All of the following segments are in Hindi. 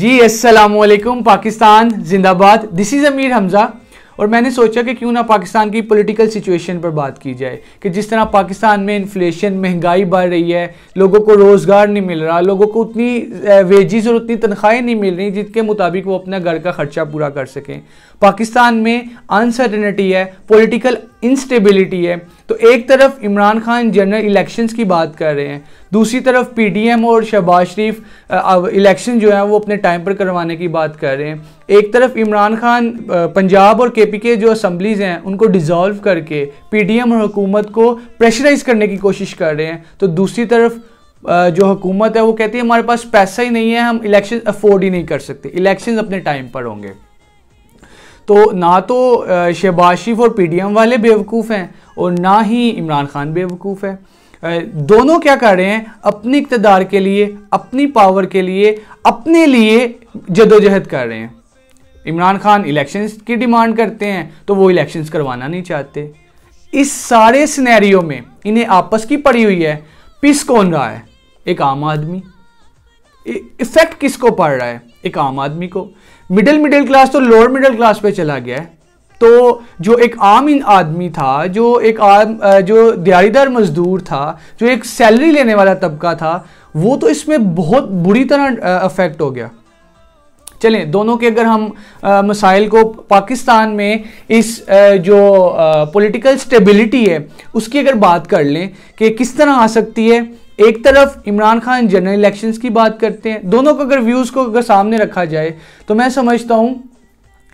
जी असलकुम पाकिस्तान जिंदाबाद दिस इज़ अमीर हमज़ा और मैंने सोचा कि क्यों ना पाकिस्तान की पॉलिटिकल सिचुएशन पर बात की जाए कि जिस तरह पाकिस्तान में इन्फ्लेशन महंगाई बढ़ रही है लोगों को रोज़गार नहीं मिल रहा लोगों को उतनी वेजेस और उतनी तनख्वाहें नहीं मिल रही जिनके मुताबिक वो अपना घर का ख़र्चा पूरा कर सकें पाकिस्तान में अनसर्टनिटी है पोलिटिकल इंस्टेबिलिटी है तो एक तरफ इमरान खान जनरल इलेक्शंस की बात कर रहे हैं दूसरी तरफ पीडीएम और शहबाज शरीफ इलेक्शन जो है वो अपने टाइम पर करवाने की बात कर रहे हैं एक तरफ इमरान खान पंजाब और के पी के जो असम्बलीज़ हैं उनको डिज़ोल्व करके पी डी एम और हुकूमत को प्रेशराइज करने की कोशिश कर रहे हैं तो दूसरी तरफ जो हुकूमत है वो कहती है हमारे पास पैसा ही नहीं है हम इलेक्शन अफोर्ड ही नहीं कर सकते इलेक्शन अपने टाइम पर होंगे तो ना तो शहबाज शरीफ और एम वाले बेवकूफ़ हैं और ना ही इमरान खान बेवकूफ़ है दोनों क्या कर रहे हैं अपनी इकतदार के लिए अपनी पावर के लिए अपने लिए जदोजहद कर रहे हैं इमरान खान इलेक्शंस की डिमांड करते हैं तो वो इलेक्शंस करवाना नहीं चाहते इस सारे सिनेरियो में इन्हें आपस की पड़ी हुई है पिस कौन रहा है एक आम आदमी इफेक्ट किसको पड़ रहा है एक आम आदमी को मिडिल मिडिल क्लास तो लोअर मिडिल क्लास पे चला गया है तो जो एक आम आदमी था जो एक आम जो दिहाड़ीदार मजदूर था जो एक सैलरी लेने वाला तबका था वो तो इसमें बहुत बुरी तरह अफेक्ट हो गया चलें दोनों के अगर हम आ, मसाइल को पाकिस्तान में इस आ, जो पॉलिटिकल स्टेबिलिटी है उसकी अगर बात कर लें कि किस तरह आ सकती है एक तरफ इमरान खान जनरल इलेक्शंस की बात करते हैं दोनों को अगर व्यूज़ को अगर सामने रखा जाए तो मैं समझता हूँ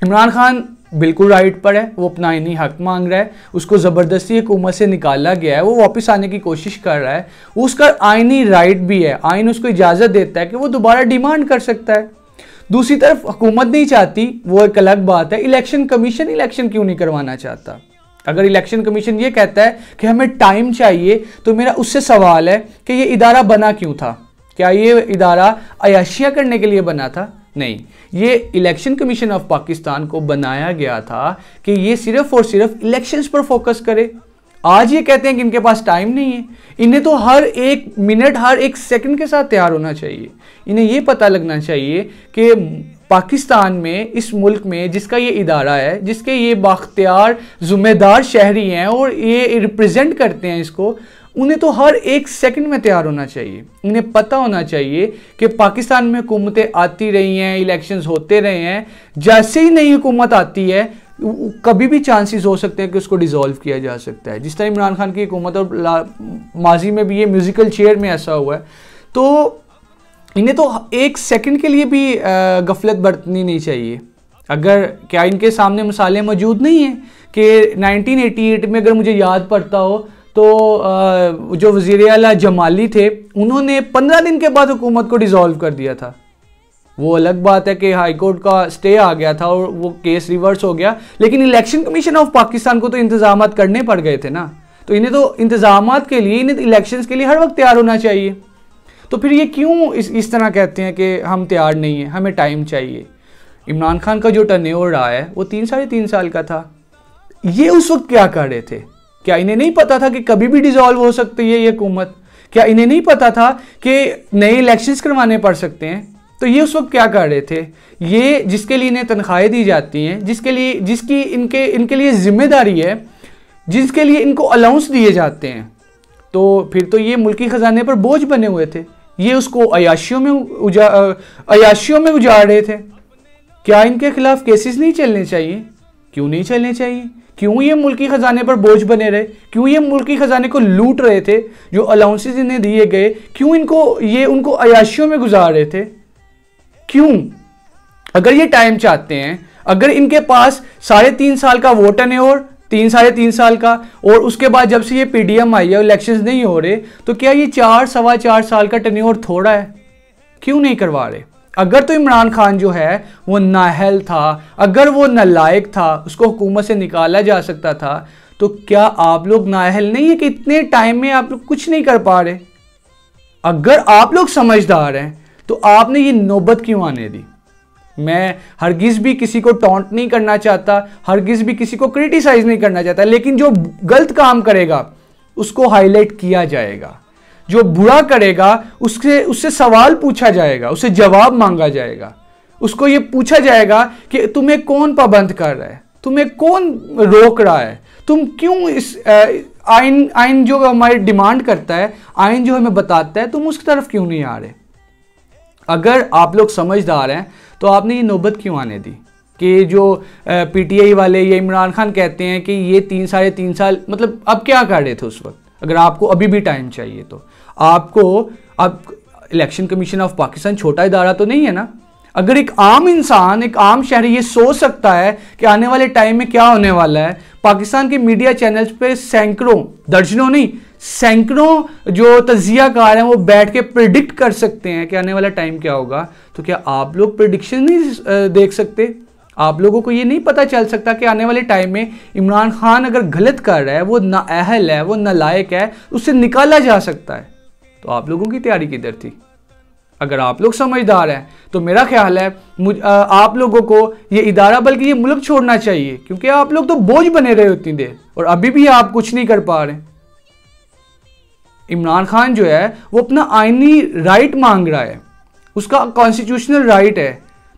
इमरान खान बिल्कुल राइट पर है वो अपना इन्हीं हक मांग रहा है उसको ज़बरदस्ती हुकूमत से निकाला गया है वो वापस आने की कोशिश कर रहा है उसका आइनी राइट भी है आइन उसको इजाज़त देता है कि वो दोबारा डिमांड कर सकता है दूसरी तरफ हुकूमत नहीं चाहती वो एक अलग बात है इलेक्शन कमीशन इलेक्शन क्यों नहीं करवाना चाहता अगर इलेक्शन कमीशन ये कहता है कि हमें टाइम चाहिए तो मेरा उससे सवाल है कि ये इदारा बना क्यों था क्या ये इदारा अयाशिया करने के लिए बना था नहीं ये इलेक्शन कमीशन ऑफ पाकिस्तान को बनाया गया था कि ये सिर्फ और सिर्फ इलेक्शंस पर फोकस करे आज ये कहते हैं कि इनके पास टाइम नहीं है इन्हें तो हर एक मिनट हर एक सेकंड के साथ तैयार होना चाहिए इन्हें ये पता लगना चाहिए कि पाकिस्तान में इस मुल्क में जिसका ये इदारा है जिसके ये बाख्तियार जुम्मेदार शहरी हैं और ये रिप्रेजेंट करते हैं इसको उन्हें तो हर एक सेकंड में तैयार होना चाहिए उन्हें पता होना चाहिए कि पाकिस्तान में हुकूमतें आती रही हैं इलेक्शंस होते रहे हैं जैसे ही नई हुकूमत आती है कभी भी चांसेस हो सकते हैं कि उसको डिसॉल्व किया जा सकता है जिस तरह इमरान खान की हुकूमत और माजी में भी ये म्यूज़िकल चेयर में ऐसा हुआ है तो इन्हें तो एक सेकंड के लिए भी गफलत बरतनी नहीं चाहिए अगर क्या इनके सामने मसाले मौजूद नहीं हैं कि 1988 में अगर मुझे याद पड़ता हो तो जो वजीर अला जमाली थे उन्होंने 15 दिन के बाद हुकूमत को डिज़ोल्व कर दिया था वो अलग बात है कि हाई कोर्ट का स्टे आ गया था और वो केस रिवर्स हो गया लेकिन इलेक्शन कमीशन ऑफ पाकिस्तान को तो इंतजाम करने पड़ गए थे ना तो इन्हें तो इंतजाम के लिए इन्हें इलेक्शंस तो के लिए हर वक्त तैयार होना चाहिए तो फिर ये क्यों इस इस तरह कहते हैं कि हम तैयार नहीं हैं हमें टाइम चाहिए इमरान खान का जो टर्न ओवर रहा है वो तीन साढ़े तीन साल का था ये उस वक्त क्या कर रहे थे क्या इन्हें नहीं पता था कि कभी भी डिज़ोल्व हो सकती है ये हुकूमत क्या इन्हें नहीं पता था कि नए इलेक्शंस करवाने पड़ सकते हैं तो ये उस वक्त क्या कर रहे थे ये जिसके लिए इन्हें तनख्वाहें दी जाती हैं जिसके लिए जिसकी इनके इनके लिए जिम्मेदारी है जिसके लिए इनको अलाउंस दिए जाते हैं तो फिर तो ये मुल्की ख़जाने पर बोझ बने हुए थे ये उसको अयाशियों में उजा अयाशियों में उजाड़ रहे थे क्या इनके खिलाफ केसेस नहीं चलने चाहिए क्यों नहीं चलने चाहिए क्यों ये मुल्की ख़जाने पर बोझ बने रहे क्यों ये मुल्की ख़जाने को लूट रहे थे जो अलाउंसेज इन्हें दिए गए क्यों इनको ये उनको अयाशियों में गुजार रहे थे क्यों अगर ये टाइम चाहते हैं अगर इनके पास साढ़े तीन साल का वोटन है और तीन साढ़े तीन साल का और उसके बाद जब से ये पीडीएम आई है इलेक्शन नहीं हो रहे तो क्या ये चार सवा चार साल का और थोड़ा है क्यों नहीं करवा रहे अगर तो इमरान खान जो है वो नाहल था अगर वो नलायक था उसको हुकूमत से निकाला जा सकता था तो क्या आप लोग नाहल नहीं है कि इतने टाइम में आप लोग कुछ नहीं कर पा रहे अगर आप लोग समझदार हैं तो आपने ये नौबत क्यों आने दी मैं हरगिज़ भी किसी को टॉन्ट नहीं करना चाहता हरगिज़ भी किसी को क्रिटिसाइज़ नहीं करना चाहता लेकिन जो गलत काम करेगा उसको हाईलाइट किया जाएगा जो बुरा करेगा उससे उससे सवाल पूछा जाएगा उससे जवाब मांगा जाएगा उसको ये पूछा जाएगा कि तुम्हें कौन पाबंद कर रहा है तुम्हें कौन रोक रहा है तुम क्यों इस आइन आइन जो हमारी डिमांड करता है आइन जो हमें बताता है तुम उसकी तरफ क्यों नहीं आ रहे अगर आप लोग समझदार हैं तो आपने ये नौबत क्यों आने दी कि जो पीटीआई वाले या इमरान खान कहते हैं कि ये तीन साढ़े तीन साल मतलब अब क्या कर रहे थे उस वक्त अगर आपको अभी भी टाइम चाहिए तो आपको अब इलेक्शन कमीशन ऑफ पाकिस्तान छोटा इदारा तो नहीं है ना अगर एक आम इंसान एक आम शहरी ये सोच सकता है कि आने वाले टाइम में क्या होने वाला है पाकिस्तान के मीडिया चैनल्स पे सैकड़ों दर्जनों नहीं सैकड़ों जो तजिया कार हैं वो बैठ के प्रिडिक्ट कर सकते हैं कि आने वाला टाइम क्या होगा तो क्या आप लोग प्रडिक्शन नहीं देख सकते आप लोगों को ये नहीं पता चल सकता कि आने वाले टाइम में इमरान खान अगर गलत कर रहा है वो नाअहल है वो लायक है उससे निकाला जा सकता है तो आप लोगों की तैयारी किधर थी अगर आप लोग समझदार हैं तो मेरा ख्याल है मुझ आ, आप लोगों को ये इदारा बल्कि ये मुल्क छोड़ना चाहिए क्योंकि आप लोग तो बोझ बने रहे होती देर और अभी भी आप कुछ नहीं कर पा रहे हैं इमरान खान जो है वो अपना आइनी राइट मांग रहा है उसका कॉन्स्टिट्यूशनल राइट है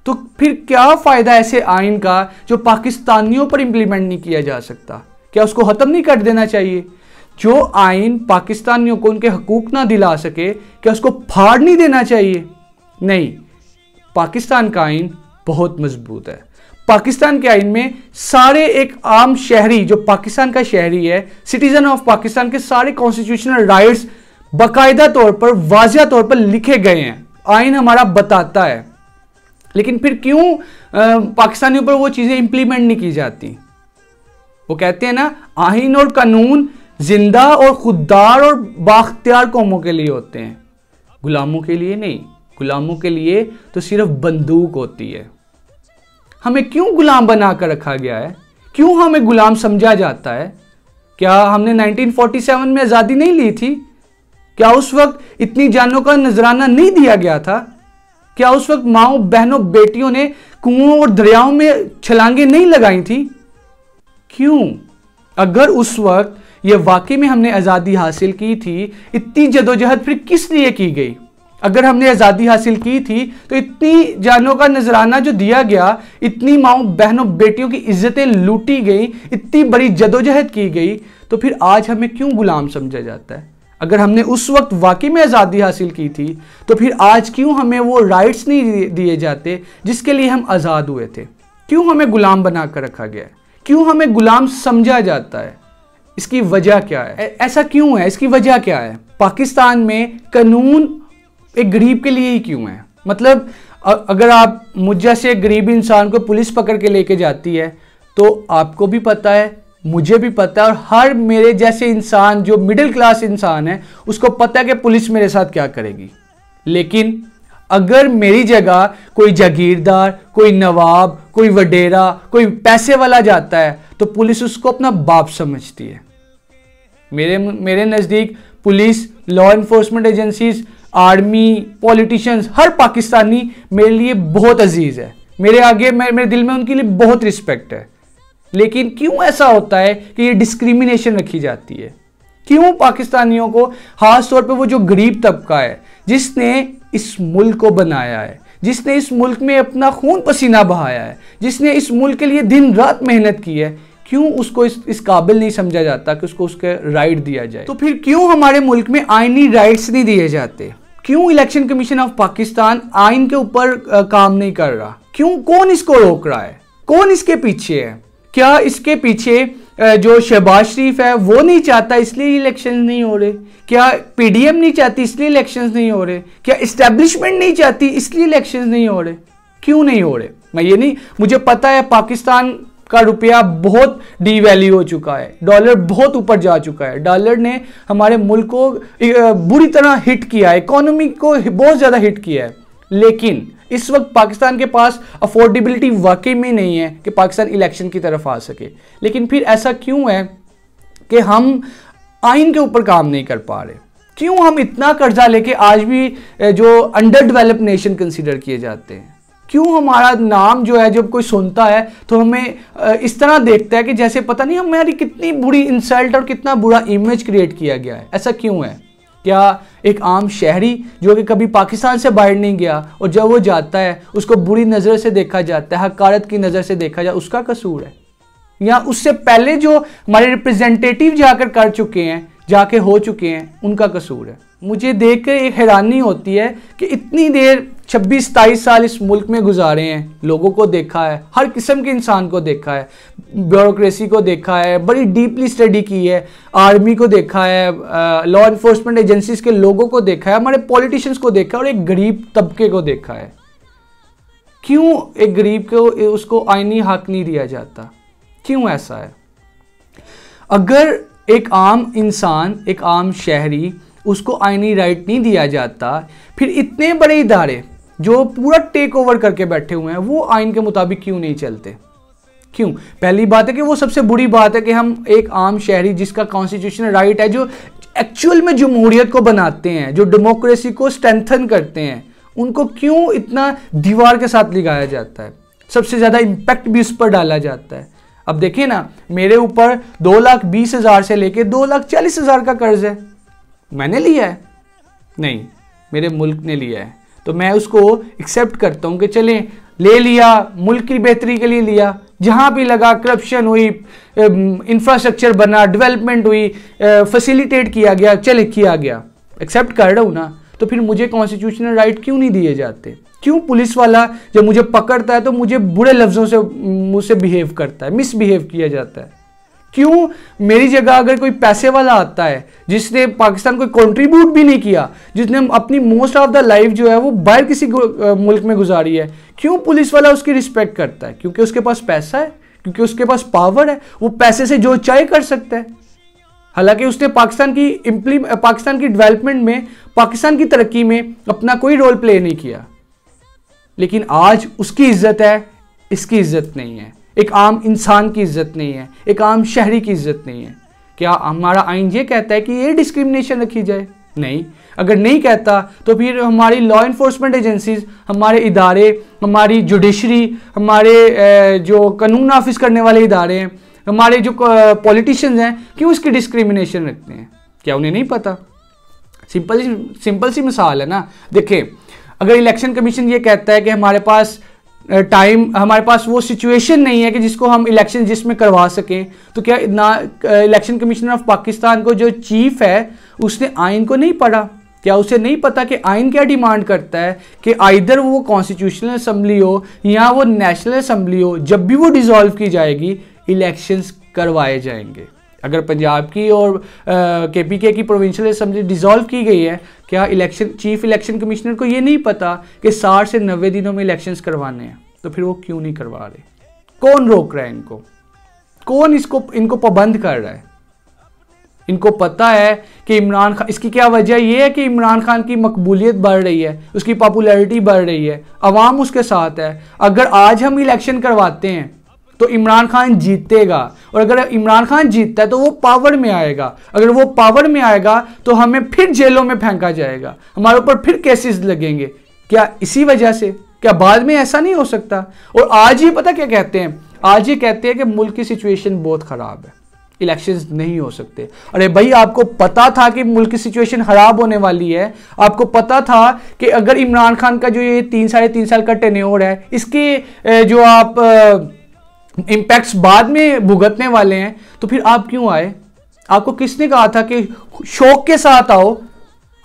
तो फिर क्या फ़ायदा ऐसे आइन का जो पाकिस्तानियों पर इम्प्लीमेंट नहीं किया जा सकता क्या उसको ख़त्म नहीं कर देना चाहिए जो आइन पाकिस्तानियों को उनके हकूक ना दिला सके क्या उसको फाड़ नहीं देना चाहिए नहीं पाकिस्तान का आइन बहुत मजबूत है पाकिस्तान के आइन में सारे एक आम शहरी जो पाकिस्तान का शहरी है सिटीजन ऑफ पाकिस्तान के सारे कॉन्स्टिट्यूशनल राइट्स बाकायदा तौर पर वाजिया तौर पर लिखे गए हैं आइन हमारा बताता है लेकिन फिर क्यों पाकिस्तानियों पर वो चीज़ें इंप्लीमेंट नहीं की जाती वो कहते हैं ना आइन और कानून जिंदा और खुददार और बाख्तियार कौमों के लिए होते हैं गुलामों के लिए नहीं गुलामों के लिए तो सिर्फ बंदूक होती है हमें क्यों गुलाम बना कर रखा गया है क्यों हमें गुलाम समझा जाता है क्या हमने 1947 में आज़ादी नहीं ली थी क्या उस वक्त इतनी जानों का नजराना नहीं दिया गया था क्या उस वक्त माओ बहनों बेटियों ने कुओं और दरियाओं में छलांगे नहीं लगाई थी क्यों अगर उस वक्त यह वाकई में हमने आज़ादी हासिल की थी इतनी जदोजहद फिर किस लिए की गई अगर हमने आज़ादी हासिल की थी तो इतनी जानों का नजराना जो दिया गया इतनी माओ बहनों बेटियों की इज्जतें लूटी गई इतनी बड़ी जदोजहद की गई तो फिर आज हमें क्यों गुलाम समझा जाता है अगर हमने उस वक्त वाकई में आज़ादी हासिल की थी तो फिर आज क्यों हमें वो राइट्स नहीं दिए जाते जिसके लिए हम आज़ाद हुए थे क्यों हमें गुलाम बना कर रखा गया है क्यों हमें गुलाम समझा जाता है इसकी वजह क्या है ऐसा क्यों है इसकी वजह क्या है पाकिस्तान में कानून एक गरीब के लिए ही क्यों है मतलब अगर आप मुझ जैसे एक गरीब इंसान को पुलिस पकड़ के लेके जाती है तो आपको भी पता है मुझे भी पता है और हर मेरे जैसे इंसान जो मिडिल क्लास इंसान है उसको पता है कि पुलिस मेरे साथ क्या करेगी लेकिन अगर मेरी जगह कोई जागीरदार कोई नवाब कोई वडेरा कोई पैसे वाला जाता है तो पुलिस उसको अपना बाप समझती है मेरे मेरे नज़दीक police law enforcement agencies army politicians हर पाकिस्तानी मेरे लिए बहुत अजीज़ है मेरे आगे मेरे मेरे दिल में उनके लिए बहुत रिस्पेक्ट है लेकिन क्यों ऐसा होता है कि ये डिस्क्रिमिनेशन रखी जाती है क्यों पाकिस्तानियों को खास तौर पे वो जो गरीब तबका है जिसने इस मुल्क को बनाया है जिसने इस मुल्क में अपना खून पसीना बहाया है जिसने इस मुल्क के लिए दिन रात मेहनत की है क्यों उसको इस इस काबिल नहीं समझा जाता कि उसको उसके राइट दिया जाए तो फिर क्यों हमारे मुल्क में आइनी राइट्स नहीं दिए जाते क्यों इलेक्शन कमीशन ऑफ पाकिस्तान आइन के ऊपर काम नहीं कर रहा क्यों कौन इसको रोक रहा है कौन इसके पीछे है क्या इसके पीछे जो शहबाज शरीफ है वो नहीं चाहता इसलिए इलेक्शन नहीं हो रहे क्या पीडीएम नहीं चाहती इसलिए इलेक्शन नहीं हो रहे क्या इस्टेब्लिशमेंट नहीं चाहती इसलिए इलेक्शन नहीं हो रहे क्यों नहीं हो रहे मैं ये नहीं मुझे पता है पाकिस्तान का रुपया बहुत डीवैल्यू हो चुका है डॉलर बहुत ऊपर जा चुका है डॉलर ने हमारे मुल्क को बुरी तरह हिट किया है इकोनॉमी को बहुत ज़्यादा हिट किया है लेकिन इस वक्त पाकिस्तान के पास अफोर्डेबिलिटी वाकई में नहीं है कि पाकिस्तान इलेक्शन की तरफ आ सके लेकिन फिर ऐसा क्यों है कि हम आइन के ऊपर काम नहीं कर पा रहे क्यों हम इतना कर्जा लेके आज भी जो अंडर डेवलप नेशन कंसीडर किए जाते हैं क्यों हमारा नाम जो है जब कोई सुनता है तो हमें इस तरह देखता है कि जैसे पता नहीं हमारी कितनी बुरी इंसल्ट और कितना बुरा इमेज क्रिएट किया गया है ऐसा क्यों है क्या एक आम शहरी जो कि कभी पाकिस्तान से बाहर नहीं गया और जब वो जाता है उसको बुरी नज़र से देखा जाता है हकारत की नज़र से देखा जाए उसका कसूर है या उससे पहले जो हमारे रिप्रेजेंटेटिव जाकर कर चुके हैं जाके हो चुके हैं उनका कसूर है मुझे देख कर एक हैरानी होती है कि इतनी देर छब्बीस सताईस साल इस मुल्क में गुजारे हैं लोगों को देखा है हर किस्म के इंसान को देखा है ब्यूरोक्रेसी को देखा है बड़ी डीपली स्टडी की है आर्मी को देखा है लॉ इन्फोर्समेंट एजेंसीज के लोगों को देखा है हमारे पॉलिटिशियंस को देखा है और एक गरीब तबके को देखा है क्यों एक गरीब को उसको आइनी हक नहीं दिया जाता क्यों ऐसा है अगर एक आम इंसान एक आम शहरी उसको आइनी राइट नहीं दिया जाता फिर इतने बड़े इदारे जो पूरा टेक ओवर करके बैठे हुए हैं वो आइन के मुताबिक क्यों नहीं चलते क्यों पहली बात है कि वो सबसे बुरी बात है कि हम एक आम शहरी जिसका कॉन्स्टिट्यूशनल राइट है जो एक्चुअल में जमहूरियत को बनाते हैं जो डेमोक्रेसी को स्ट्रेंथन करते हैं उनको क्यों इतना दीवार के साथ लगाया जाता है सबसे ज़्यादा इम्पैक्ट भी उस पर डाला जाता है अब देखिए ना मेरे ऊपर दो लाख बीस हज़ार से लेके दो लाख चालीस हज़ार का कर्ज है मैंने लिया है नहीं मेरे मुल्क ने लिया है तो मैं उसको एक्सेप्ट करता हूँ कि चलें ले लिया मुल्क की बेहतरी के लिए लिया जहाँ भी लगा करप्शन हुई इंफ्रास्ट्रक्चर बना डेवलपमेंट हुई फैसिलिटेट किया गया चले किया गया एक्सेप्ट कर रहा हूँ ना तो फिर मुझे कॉन्स्टिट्यूशनल राइट क्यों नहीं दिए जाते क्यों पुलिस वाला जब मुझे पकड़ता है तो मुझे बुरे लफ्ज़ों से मुझसे बिहेव करता है मिसबिहेव किया जाता है क्यों मेरी जगह अगर कोई पैसे वाला आता है जिसने पाकिस्तान को कंट्रीब्यूट भी नहीं किया जिसने अपनी मोस्ट ऑफ द लाइफ जो है वो बाहर किसी मुल्क में गुजारी है क्यों पुलिस वाला उसकी रिस्पेक्ट करता है क्योंकि उसके पास पैसा है क्योंकि उसके पास पावर है वो पैसे से जो चाहे कर सकता है हालांकि उसने पाकिस्तान की इम्प्लीम पाकिस्तान की डेवलपमेंट में पाकिस्तान की तरक्की में अपना कोई रोल प्ले नहीं किया लेकिन आज उसकी इज्जत है इसकी इज्जत नहीं है एक आम इंसान की इज्जत नहीं है एक आम शहरी की इज्जत नहीं है क्या हमारा आइन ये कहता है कि ये डिस्क्रिमिनेशन रखी जाए नहीं अगर नहीं कहता तो फिर हमारी लॉ इन्फोर्समेंट एजेंसीज हमारे इदारे हमारी जुडिशरी हमारे जो कानून नाफिज करने वाले इदारे हैं हमारे जो पॉलिटिशियंस हैं क्यों उसकी डिस्क्रिमिनेशन रखते हैं क्या उन्हें नहीं पता सिंपल सिंपल सी मिसाल है ना देखिए अगर इलेक्शन कमीशन ये कहता है कि हमारे पास टाइम हमारे पास वो सिचुएशन नहीं है कि जिसको हम इलेक्शन जिसमें करवा सकें तो क्या ना इलेक्शन कमीशनर ऑफ पाकिस्तान को जो चीफ है उसने आइन को नहीं पढ़ा क्या उसे नहीं पता कि आइन क्या डिमांड करता है कि आइधर वो कॉन्स्टिट्यूशनल असम्बली हो या वो नेशनल असम्बली हो जब भी वो डिज़ोल्व की जाएगी इलेक्शंस करवाए जाएंगे अगर पंजाब की और के पी के की प्रोविंशियल असम्बली डिजॉल्व की गई है क्या इलेक्शन चीफ इलेक्शन कमिश्नर को ये नहीं पता कि साठ से नब्बे दिनों में इलेक्शन करवाने हैं तो फिर वो क्यों नहीं करवा रहे कौन रोक रहा है इनको कौन इसको इनको पाबंद कर रहा है इनको पता है कि इमरान खान इसकी क्या वजह यह है कि इमरान खान की मकबूलियत बढ़ रही है उसकी पॉपुलैरिटी बढ़ रही है अवाम उसके साथ है अगर आज हम इलेक्शन करवाते हैं तो इमरान खान जीतेगा और अगर इमरान खान जीतता है तो वो पावर में आएगा अगर वो पावर में आएगा तो हमें फिर जेलों में फेंका जाएगा हमारे ऊपर फिर केसेस लगेंगे क्या इसी वजह से क्या बाद में ऐसा नहीं हो सकता और आज ही पता क्या कहते हैं आज ये कहते हैं कि मुल्क की सिचुएशन बहुत ख़राब है इलेक्शन नहीं हो सकते अरे भाई आपको पता था कि मुल्क की सिचुएशन ख़राब होने वाली है आपको पता था कि अगर इमरान खान का जो ये तीन साढ़े तीन साल का टेन्योर है इसके जो आप इम्पैक्ट्स बाद में भुगतने वाले हैं तो फिर आप क्यों आए आपको किसने कहा था कि शौक के साथ आओ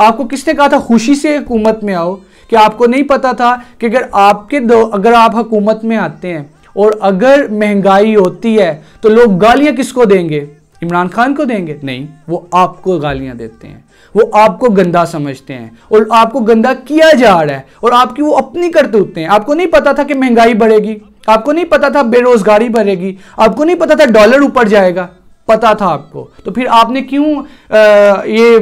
आपको किसने कहा था खुशी से हुकूमत में आओ कि आपको नहीं पता था कि अगर आपके दो अगर आप हुकूमत में आते हैं और अगर महंगाई होती है तो लोग गालियां किसको देंगे इमरान खान को देंगे नहीं वो आपको गालियां देते हैं वो आपको गंदा समझते हैं और आपको गंदा किया जा रहा है और आपकी वो अपनी होते हैं आपको नहीं पता था कि महंगाई बढ़ेगी आपको नहीं पता था बेरोजगारी बढ़ेगी आपको नहीं पता था डॉलर ऊपर जाएगा पता था आपको तो फिर आपने क्यों ये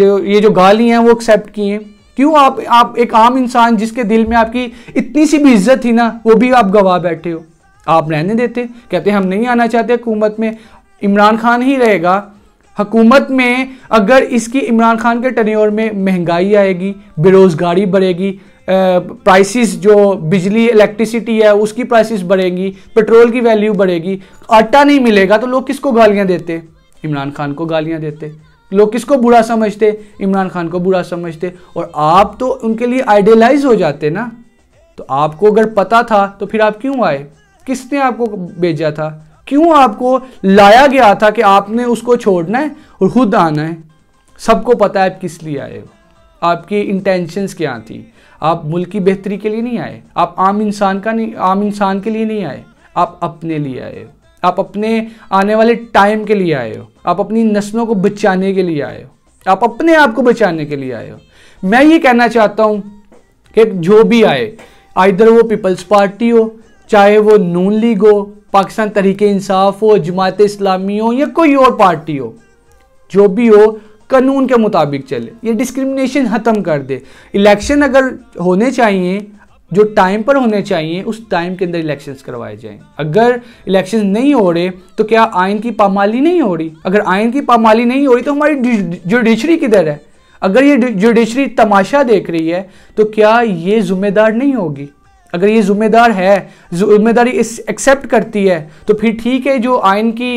ये ये जो गाली हैं वो एक्सेप्ट किए हैं क्यों आप आप एक आम इंसान जिसके दिल में आपकी इतनी सी भी इज्जत थी ना वो भी आप गवा बैठे हो आप रहने देते कहते हम नहीं आना चाहते हुकूमत में इमरान खान ही रहेगा हकूमत में अगर इसकी इमरान खान के टनोर में महंगाई आएगी बेरोज़गारी बढ़ेगी प्राइसेस जो बिजली इलेक्ट्रिसिटी है उसकी प्राइसेस बढ़ेगी पेट्रोल की वैल्यू बढ़ेगी आटा नहीं मिलेगा तो लोग किसको गालियाँ देते इमरान खान को गालियाँ देते लोग किसको बुरा समझते इमरान खान को बुरा समझते और आप तो उनके लिए आइडियलाइज हो जाते ना तो आपको अगर पता था तो फिर आप क्यों आए किसने आपको भेजा था क्यों आपको लाया गया था कि आपने उसको छोड़ना है और खुद आना है सबको पता है आप किस लिए आए हो आपकी इंटेंशंस क्या थी आप मुल्क की बेहतरी के लिए नहीं आए आप आम इंसान का नहीं आम इंसान के लिए नहीं आए आप अपने लिए आए हो आप अपने आने वाले टाइम के लिए आए हो आप अपनी नस्लों को बचाने के लिए आए हो आप अपने आप को बचाने के लिए आए हो मैं ये कहना चाहता हूँ कि जो भी आए आइधर वो पीपल्स पार्टी हो चाहे वो नून लीग हो पाकिस्तान तरीके इंसाफ हो जमात इस्लामी हो या कोई और पार्टी हो जो भी हो कानून के मुताबिक चले ये डिस्क्रिमिनेशन ख़त्म कर दे इलेक्शन अगर होने चाहिए जो टाइम पर होने चाहिए उस टाइम के अंदर इलेक्शंस करवाए जाएं अगर इलेक्शन नहीं हो रहे तो क्या आयन की पामाली नहीं हो रही अगर आयन की पामाली नहीं हो रही तो हमारी जुडिशरी किधर है अगर ये जुडिशरी तमाशा देख रही है तो क्या ये जिम्मेदार नहीं होगी अगर ये ज़िम्मेदार है ज़िम्मेदारी इस एक्सेप्ट करती है तो फिर ठीक है जो आइन की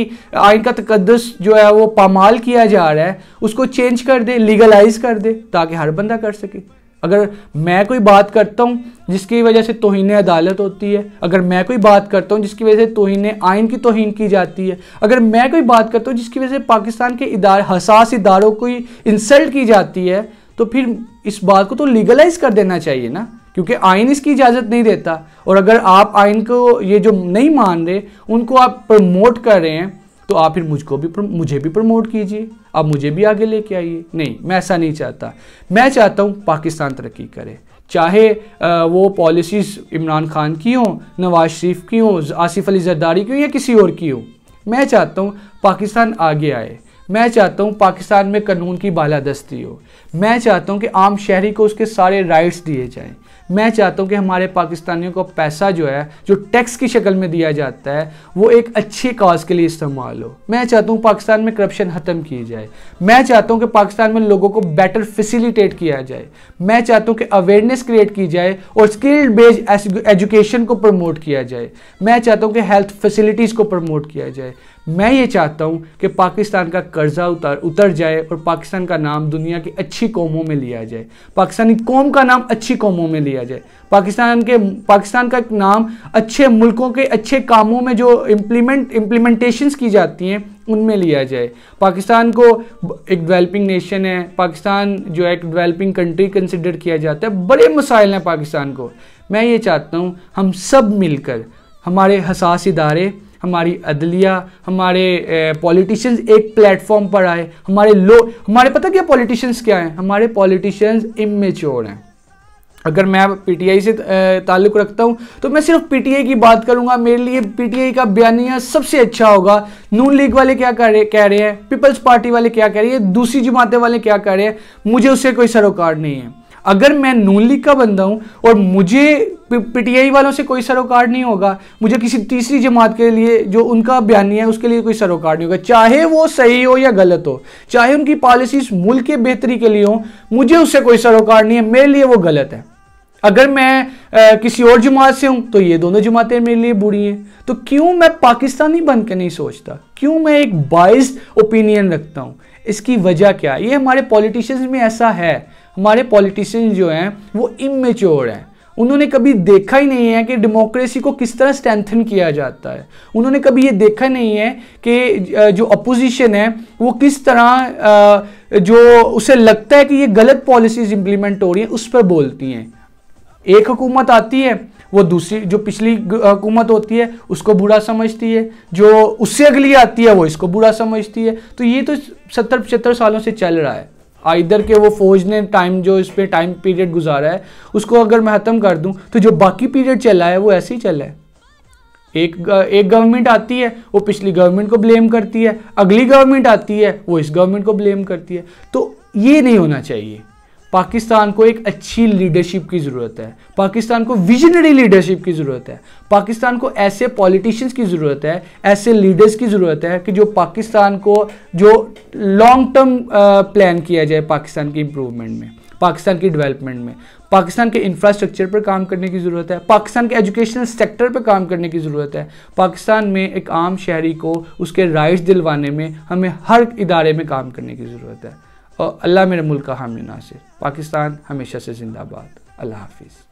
आइन का तकदस जो है वो पामाल किया जा रहा है उसको चेंज कर दे लीगलाइज कर दे ताकि हर बंदा कर सके अगर मैं कोई बात करता हूँ जिसकी वजह से तोहन अदालत होती है अगर मैं कोई बात करता हूँ जिसकी वजह से तोहन आइन की तोहन की जाती है अगर मैं कोई बात करता हूँ जिसकी वजह से पाकिस्तान के इदार हसास इदारों को इंसल्ट की जाती है तो फिर इस बात को तो लीगलाइज कर देना चाहिए ना क्योंकि आइन इसकी इजाज़त नहीं देता और अगर आप आइन को ये जो नहीं मान रहे उनको आप प्रमोट कर रहे हैं तो आप फिर मुझको भी मुझे भी प्रमोट कीजिए आप मुझे भी आगे लेके आइए नहीं मैं ऐसा नहीं चाहता मैं चाहता हूँ पाकिस्तान तरक्की करे चाहे वो पॉलिसीज़ इमरान खान की हों नवाज शरीफ की हों आसिफ अली जरदारी की हों या किसी और की हों मैं चाहता हूँ पाकिस्तान आगे आए मैं चाहता हूँ पाकिस्तान में कानून की बालादस्ती हो मैं चाहता हूँ कि आम शहरी को उसके सारे राइट्स दिए जाएँ मैं चाहता हूँ कि हमारे पाकिस्तानियों को पैसा जो है जो टैक्स की शक्ल में दिया जाता है वो एक अच्छी काज के लिए इस्तेमाल हो मैं चाहता हूँ पाकिस्तान में करप्शन ख़त्म की जाए मैं चाहता हूँ कि पाकिस्तान में लोगों को बेटर फैसिलिटेट किया जाए मैं चाहता हूँ कि अवेयरनेस क्रिएट की जाए और स्किल्ड बेस्ड एजुकेशन को प्रमोट किया जाए मैं चाहता हूँ कि हेल्थ फैसिलिटीज़ को प्रमोट किया जाए मैं ये चाहता हूँ कि पाकिस्तान का कर्जा उतर उतर जाए और पाकिस्तान का नाम दुनिया की अच्छी कौमों में लिया जाए पाकिस्तानी कौम का नाम अच्छी कौमों में लिया जाए पाकिस्तान के पाकिस्तान का नाम अच्छे मुल्कों के अच्छे कामों में जो इम्प्लीमेंट इम्प्लीमेंटेशंस की जाती हैं उनमें लिया जाए पाकिस्तान को एक डेवलपिंग नेशन है पाकिस्तान जो है एक डेवलपिंग कंट्री कंसिडर किया जाता है बड़े मसाइल हैं पाकिस्तान को मैं ये चाहता हूँ हम सब मिलकर हमारे हसास इदारे हमारी अदलिया हमारे पॉलिटिशियंस एक प्लेटफॉर्म पर आए हमारे लोग हमारे पता क्या पॉलिटिशियंस क्या हैं हमारे पॉलिटिशियंस इमेच्योर हैं अगर मैं पीटीआई से ताल्लुक़ रखता हूं तो मैं सिर्फ पीटीआई की बात करूंगा मेरे लिए पीटीआई का बयानिया सबसे अच्छा होगा नून लीग वाले क्या कर रहे कह रहे हैं पीपल्स पार्टी वाले क्या कह रहे हैं दूसरी जमातें वाले क्या कह रहे हैं मुझे उससे कोई सरोकार नहीं है अगर मैं नून लीग का बंदा हूं और मुझे पीटीआई वालों से कोई सरोकार नहीं होगा मुझे किसी तीसरी जमात के लिए जो उनका बयानी है उसके लिए कोई सरोकार नहीं होगा चाहे वो सही हो या गलत हो चाहे उनकी पॉलिसीज मुल्क के बेहतरी के लिए हो मुझे उससे कोई सरोकार नहीं है मेरे लिए वो गलत है अगर मैं आ, किसी और जमात से हूं तो ये दोनों जमातें मेरे लिए बुरी हैं तो क्यों मैं पाकिस्तानी बन के नहीं सोचता क्यों मैं एक बाइस ओपिनियन रखता हूँ इसकी वजह क्या है ये हमारे पॉलिटिशियंस में ऐसा है हमारे पॉलिटिशियन जो हैं वो इमेच्योर हैं उन्होंने कभी देखा ही नहीं है कि डेमोक्रेसी को किस तरह स्ट्रेंथन किया जाता है उन्होंने कभी ये देखा नहीं है कि जो अपोजिशन है वो किस तरह जो उसे लगता है कि ये गलत पॉलिसीज इम्प्लीमेंट हो रही हैं उस पर बोलती हैं एक हुकूमत आती है वो दूसरी जो पिछली हुकूमत होती है उसको बुरा समझती है जो उससे अगली आती है वो इसको बुरा समझती है तो ये तो सत्तर पचहत्तर सालों से चल रहा है आइधर के वो फौज ने टाइम जो इस पर टाइम पीरियड गुजारा है उसको अगर मैं ख़त्म कर दूँ तो जो बाकी पीरियड चला है वो ऐसे ही चला है एक एक गवर्नमेंट आती है वो पिछली गवर्नमेंट को ब्लेम करती है अगली गवर्नमेंट आती है वो इस गवर्नमेंट को ब्लेम करती है तो ये नहीं होना चाहिए पाकिस्तान को एक अच्छी लीडरशिप की ज़रूरत है पाकिस्तान को विजनरी लीडरशिप की ज़रूरत है पाकिस्तान को ऐसे पॉलिटिशियंस की ज़रूरत है ऐसे लीडर्स की ज़रूरत है कि जो पाकिस्तान को जो लॉन्ग टर्म प्लान किया जाए पाकिस्तान की इम्प्रूवमेंट में पाकिस्तान की डेवलपमेंट में पाकिस्तान के इंफ्रास्ट्रक्चर पर काम करने की ज़रूरत है पाकिस्तान के एजुकेशनल सेक्टर पर काम करने की ज़रूरत है पाकिस्तान में एक आम शहरी को उसके राइट्स दिलवाने में हमें हर इदारे में काम करने की ज़रूरत है और अल्लाह मेरे मुल्क का हामी से पाकिस्तान हमेशा से ज़िंदाबाद अल्लाह हाफिज़